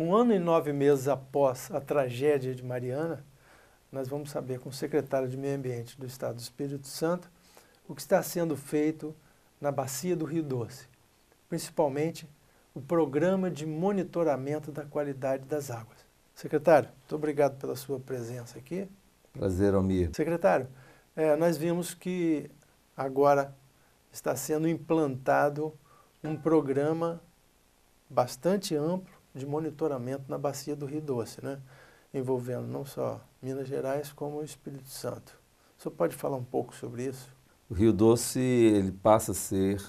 Um ano e nove meses após a tragédia de Mariana, nós vamos saber com o secretário de Meio Ambiente do Estado do Espírito Santo o que está sendo feito na bacia do Rio Doce, principalmente o Programa de Monitoramento da Qualidade das Águas. Secretário, muito obrigado pela sua presença aqui. Prazer, Almir. Secretário, é, nós vimos que agora está sendo implantado um programa bastante amplo de monitoramento na bacia do Rio Doce, né? envolvendo não só Minas Gerais como o Espírito Santo. O senhor pode falar um pouco sobre isso? O Rio Doce ele passa a ser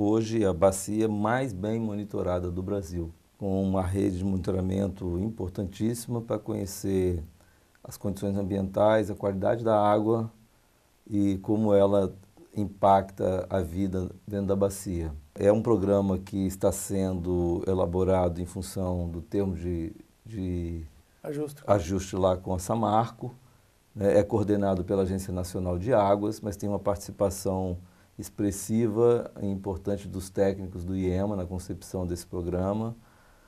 hoje a bacia mais bem monitorada do Brasil, com uma rede de monitoramento importantíssima para conhecer as condições ambientais, a qualidade da água e como ela impacta a vida dentro da bacia. É um programa que está sendo elaborado em função do termo de, de ajuste. ajuste lá com a Samarco, né? é coordenado pela Agência Nacional de Águas, mas tem uma participação expressiva e importante dos técnicos do IEMA na concepção desse programa.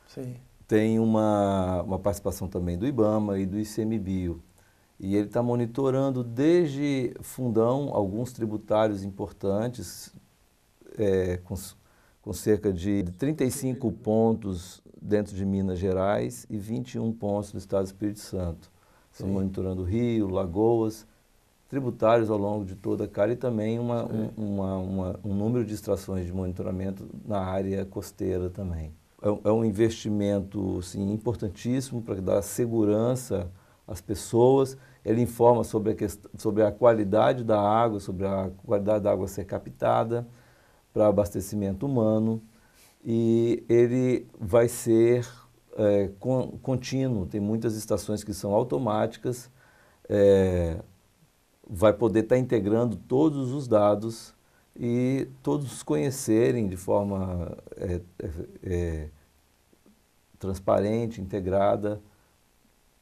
Sim. Tem uma, uma participação também do IBAMA e do ICMBio. E ele está monitorando desde fundão alguns tributários importantes, é, com, com cerca de 35 pontos dentro de Minas Gerais e 21 pontos do Estado do Espírito Santo. Estamos monitorando Rio, Lagoas tributários ao longo de toda a área e também uma, um, uma, uma, um número de estações de monitoramento na área costeira também. É, é um investimento assim, importantíssimo para dar segurança às pessoas. Ele informa sobre a, sobre a qualidade da água, sobre a qualidade da água ser captada para abastecimento humano e ele vai ser é, con contínuo. Tem muitas estações que são automáticas. É, vai poder estar tá integrando todos os dados e todos conhecerem de forma é, é, é, transparente, integrada,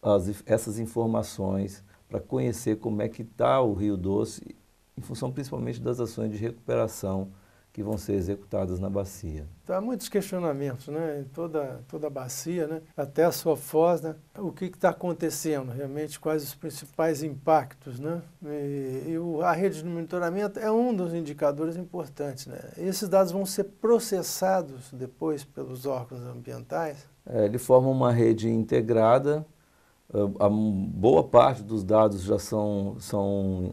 as, essas informações para conhecer como é que está o Rio Doce, em função principalmente das ações de recuperação que vão ser executadas na bacia. Então, há muitos questionamentos, né? Em toda, toda a bacia, né? Até a sua foz, né? O que está acontecendo realmente? Quais os principais impactos, né? E, e, a rede de monitoramento é um dos indicadores importantes, né? Esses dados vão ser processados depois pelos órgãos ambientais? É, ele forma uma rede integrada. A boa parte dos dados já são, são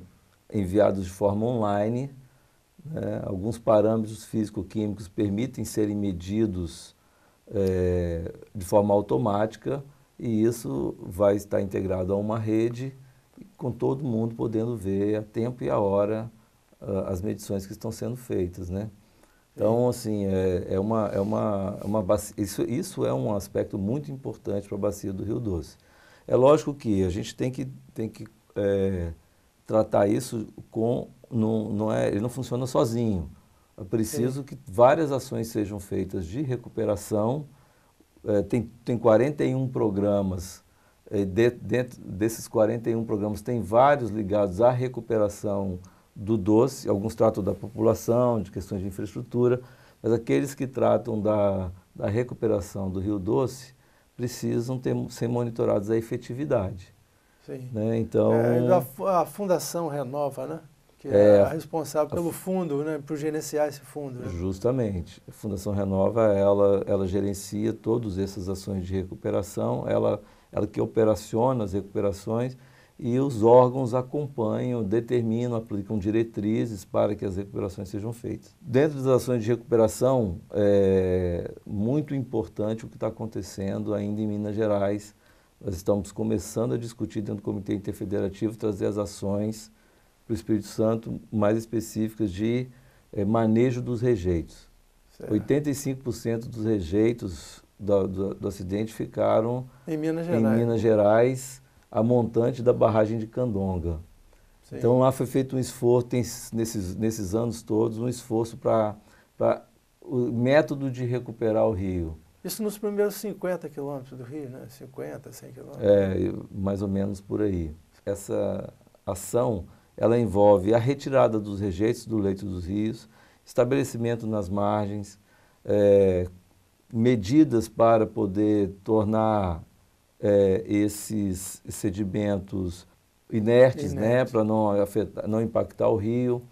enviados de forma online né? Alguns parâmetros físico-químicos permitem serem medidos é, de forma automática e isso vai estar integrado a uma rede com todo mundo podendo ver a tempo e a hora ah, as medições que estão sendo feitas, né? Então, assim, é, é uma, é uma, é uma bacia, isso, isso é um aspecto muito importante para a bacia do Rio Doce. É lógico que a gente tem que, tem que é, tratar isso com não, não é, ele não funciona sozinho. É preciso Sim. que várias ações sejam feitas de recuperação. É, tem, tem 41 programas, é, de, dentro desses 41 programas, tem vários ligados à recuperação do doce, alguns tratam da população, de questões de infraestrutura, mas aqueles que tratam da, da recuperação do Rio Doce precisam ter, ser monitorados a efetividade. Sim. Né? Então, é, a, a fundação renova, né? que é, é responsável pelo fundo, né, por gerenciar esse fundo. Né? Justamente. A Fundação Renova, ela, ela gerencia todas essas ações de recuperação, ela, ela que operaciona as recuperações e os órgãos acompanham, determinam, aplicam diretrizes para que as recuperações sejam feitas. Dentro das ações de recuperação, é muito importante o que está acontecendo ainda em Minas Gerais. Nós estamos começando a discutir dentro do Comitê Interfederativo, trazer as ações para o Espírito Santo, mais específicas de é, manejo dos rejeitos. Certo. 85% dos rejeitos do, do, do, acidente ficaram em Minas Gerais, em Minas Gerais a montante da barragem de Candonga. Sim. Então lá foi feito um esforço, tem, nesses, nesses anos todos, um esforço para o método de recuperar o rio. Isso nos primeiros 50 quilômetros do rio, né? 50, 100 quilômetros. É, mais ou menos por aí. Essa ação ela envolve a retirada dos rejeitos do leito dos rios, estabelecimento nas margens, eh, medidas para poder tornar eh, esses sedimentos inertes, Né, para não, afetar, não impactar o rio.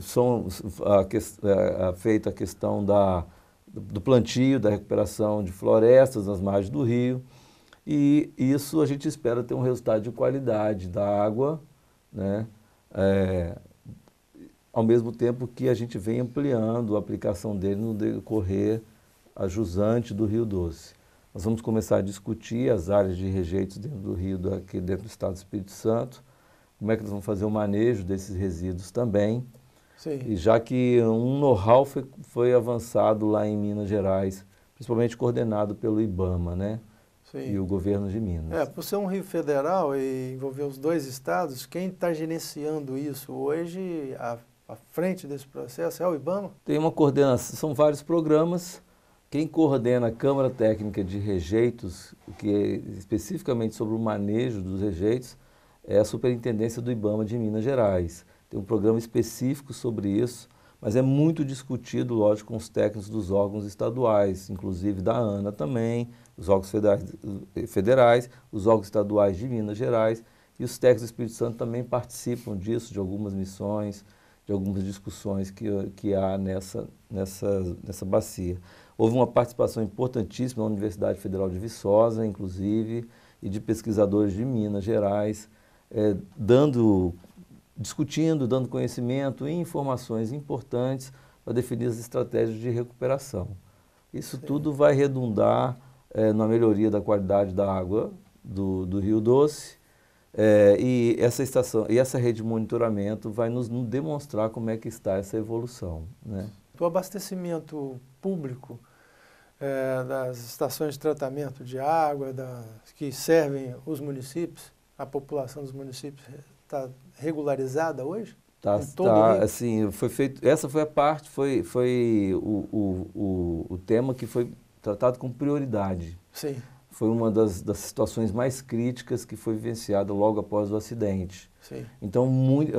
São, a, a, feita a questão da, do plantio, da recuperação de florestas nas margens do rio. E isso a gente espera ter um resultado de qualidade da água, né? É, ao mesmo tempo que a gente vem ampliando a aplicação dele no decorrer a jusante do Rio Doce. Nós vamos começar a discutir as áreas de rejeitos dentro do Rio, aqui dentro do Estado do Espírito Santo, como é que nós vamos fazer o manejo desses resíduos também. Sim. E já que um know-how foi, foi avançado lá em Minas Gerais, principalmente coordenado pelo IBAMA, né? Sim. e o governo de Minas. É, por ser um Rio Federal e envolver os dois estados, quem está gerenciando isso hoje, à frente desse processo, é o IBAMA? Tem uma coordenação, são vários programas. Quem coordena a Câmara Técnica de Rejeitos, que é especificamente sobre o manejo dos rejeitos, é a Superintendência do IBAMA de Minas Gerais. Tem um programa específico sobre isso, mas é muito discutido, lógico, com os técnicos dos órgãos estaduais, inclusive da ANA também, os órgãos federais, os órgãos estaduais de Minas Gerais e os técnicos do Espírito Santo também participam disso, de algumas missões, de algumas discussões que, que há nessa, nessa, nessa bacia. Houve uma participação importantíssima da Universidade Federal de Viçosa, inclusive, e de pesquisadores de Minas Gerais, eh, dando, discutindo, dando conhecimento e informações importantes para definir as estratégias de recuperação. Isso Sim. tudo vai redundar é, na melhoria da qualidade da água do, do Rio Doce. É, e essa estação e essa rede de monitoramento vai nos demonstrar como é que está essa evolução. Né? O abastecimento público é, das estações de tratamento de água da, que servem os municípios, a população dos municípios está regularizada hoje? Tá, tá assim, foi feito. Essa foi a parte, foi, foi o, o, o, o tema que foi tratado com prioridade. Sim. Foi uma das, das situações mais críticas que foi vivenciada logo após o acidente. Sim. Então,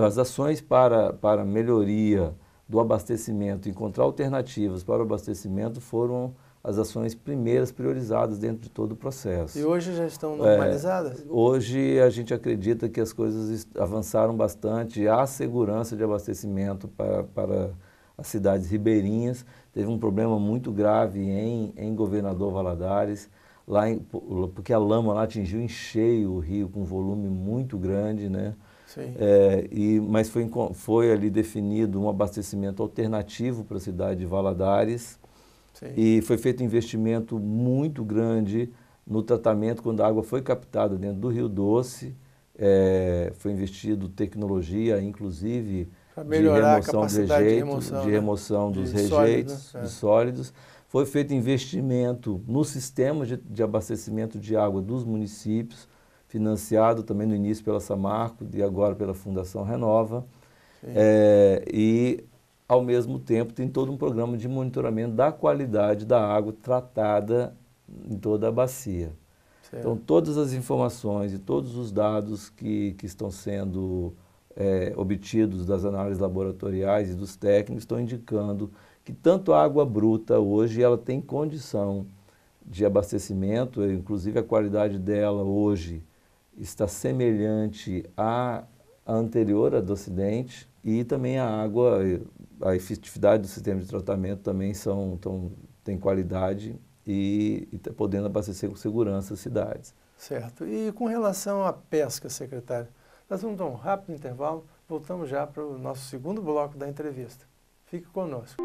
as ações para, para melhoria do abastecimento, encontrar alternativas para o abastecimento foram as ações primeiras priorizadas dentro de todo o processo. E hoje já estão é, normalizadas? É, hoje a gente acredita que as coisas avançaram bastante, há segurança de abastecimento para, para as cidades ribeirinhas. Teve um problema muito grave em, em Governador Valadares, lá em, porque a lama lá atingiu em cheio o rio, com um volume muito grande, né? Sim. É, e, mas foi, foi ali definido um abastecimento alternativo para a cidade de Valadares. Sim. E foi feito um investimento muito grande no tratamento quando a água foi captada dentro do Rio Doce. É, foi investido tecnologia, inclusive melhorar de remoção a de rejeito, de remoção, de né? remoção né? dos de rejeitos, sólidos, né? sólidos. Foi feito investimento no sistema de, de abastecimento de água dos municípios, financiado também no início pela Samarco e agora pela Fundação Renova. É, e, ao mesmo tempo, tem todo um programa de monitoramento da qualidade da água tratada em toda a bacia. Então, certo. Então, todas as informações e todos os dados que, que estão sendo é, obtidos das análises laboratoriais e dos técnicos estão indicando que tanto a água bruta hoje ela tem condição de abastecimento, inclusive a qualidade dela hoje está semelhante à anterior, à do Ocidente, e também a água, a efetividade do sistema de tratamento também são, tão, tem qualidade e, está podendo abastecer com segurança as cidades. Certo. E com relação à pesca, secretário, nós vamos dar um rápido intervalo, voltamos já para o nosso segundo bloco da entrevista. Fique conosco.